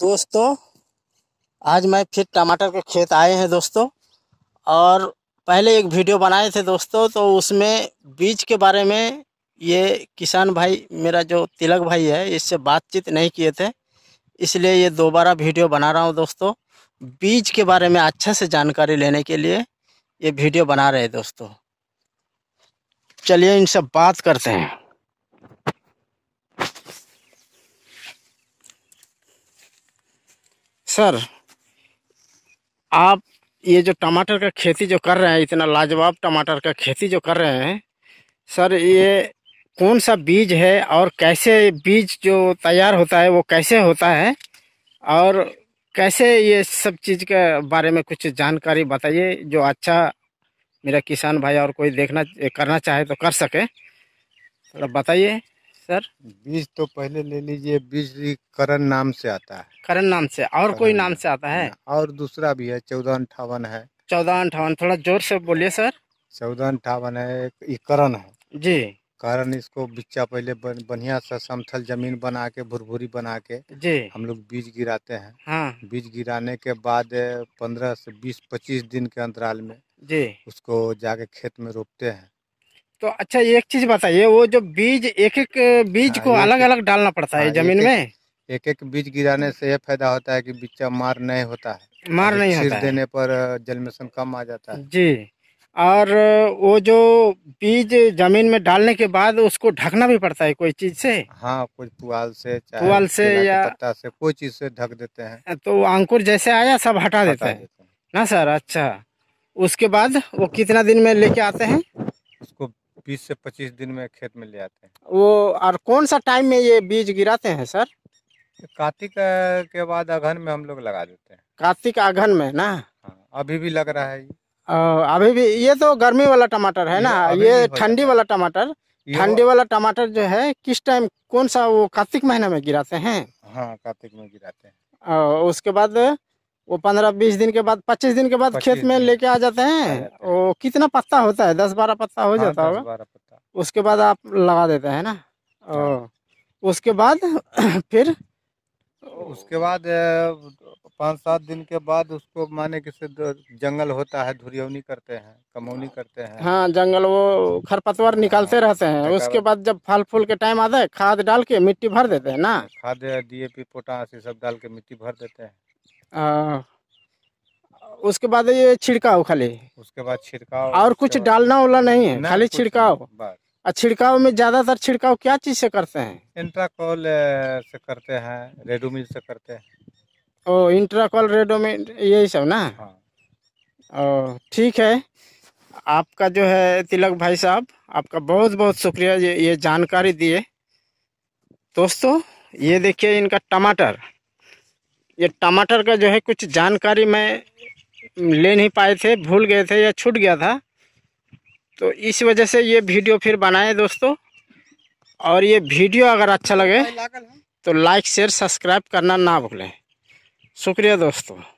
दोस्तों आज मैं फिर टमाटर के खेत आए हैं दोस्तों और पहले एक वीडियो बनाए थे दोस्तों तो उसमें बीज के बारे में ये किसान भाई मेरा जो तिलक भाई है इससे बातचीत नहीं किए थे इसलिए ये दोबारा वीडियो बना रहा हूँ दोस्तों बीज के बारे में अच्छे से जानकारी लेने के लिए ये वीडियो बना रहे दोस्तों चलिए इनसे बात करते हैं सर आप ये जो टमाटर का खेती जो कर रहे हैं इतना लाजवाब टमाटर का खेती जो कर रहे हैं सर ये कौन सा बीज है और कैसे बीज जो तैयार होता है वो कैसे होता है और कैसे ये सब चीज़ के बारे में कुछ जानकारी बताइए जो अच्छा मेरा किसान भाई और कोई देखना करना चाहे तो कर सके थोड़ा बताइए सर बीज तो पहले ले लीजिए बीज करण नाम से आता है करण नाम से और कोई नाम से आता है और दूसरा भी है चौदह अंठावन है चौदह अंठावन थोड़ा जोर से बोलिए सर चौदह अंठावन है करण है जी करण इसको बिच्चा पहले बढ़िया सा समथल जमीन बना के भुरभुरी बना के जी हम लोग बीज गिराते हैं हाँ। बीज गिराने के बाद पंद्रह से बीस पच्चीस दिन के अंतराल में जी उसको जाके खेत में रोपते हैं तो अच्छा एक चीज बताइए वो जो बीज हाँ, एक एक बीज को अलग अलग डालना पड़ता है हाँ, जमीन में एक एक बीज गिराने से यह फायदा होता है कि बिच्चा मार नहीं होता है मार नहीं होता है। देने पर जलमेशन कम आ जाता है जी और वो जो बीज जमीन में डालने के बाद उसको ढकना भी पड़ता है कोई चीज से हाँ कुछ पुआल से पुआल से या पत्ता से कोई चीज से ढक देते हैं तो अंकुर जैसे आया सब हटा देता है ना सर अच्छा उसके बाद वो कितना दिन में लेके आते हैं बीस से पच्चीस दिन में खेत में ले आते हैं वो और कौन सा टाइम में ये बीज गिराते हैं सर कार्तिक के बाद अगहन में हम लोग लगा देते हैं कार्तिक अगहन में ना हाँ, अभी भी लग रहा है आ, अभी भी ये तो गर्मी वाला टमाटर है ना ये ठंडी वाला टमाटर ठंडी वाला टमाटर जो है किस टाइम कौन सा वो कार्तिक महीना में गिराते हैं हाँ कार्तिक में गिराते हैं उसके बाद वो पंद्रह बीस दिन के बाद पच्चीस दिन के बाद खेत में लेके आ जाते हैं वो कितना पत्ता होता है दस बारह पत्ता हो हाँ, जाता होगा उसके बाद आप लगा देते हैं ना हाँ। उसके बाद फिर उसके बाद पाँच सात दिन के बाद उसको माने कि जंगल होता है धुरियवनी करते हैं कमौनी करते हैं हाँ जंगल वो खरपतवार हाँ, निकालते हाँ, रहते हैं उसके बाद जब फल फूल के टाइम आता है खाद डाल के मिट्टी भर देते हैं ना खाद डी ए पी पोटास ये सब डाल के मिट्टी भर देते हैं उसके बाद ये छिड़काव खाली उसके बाद छिड़काव और कुछ डालना वाला नहीं है खाली छिड़काव और छिड़काव में ज्यादातर छिड़काव क्या चीज से करते हैं इंट्राकॉल से करते हैं रेडोमिल से करते हैं ओ इंट्राकॉल रेडोमिल यही सब ना हाँ। ओ ठीक है आपका जो है तिलक भाई साहब आपका बहुत बहुत शुक्रिया ये ये जानकारी दिए दोस्तों ये देखिए इनका टमाटर ये टमाटर का जो है कुछ जानकारी मैं ले नहीं पाए थे भूल गए थे या छूट गया था तो इस वजह से ये वीडियो फिर बनाए दोस्तों और ये वीडियो अगर अच्छा लगे तो लाइक शेयर सब्सक्राइब करना ना भूलें शुक्रिया दोस्तों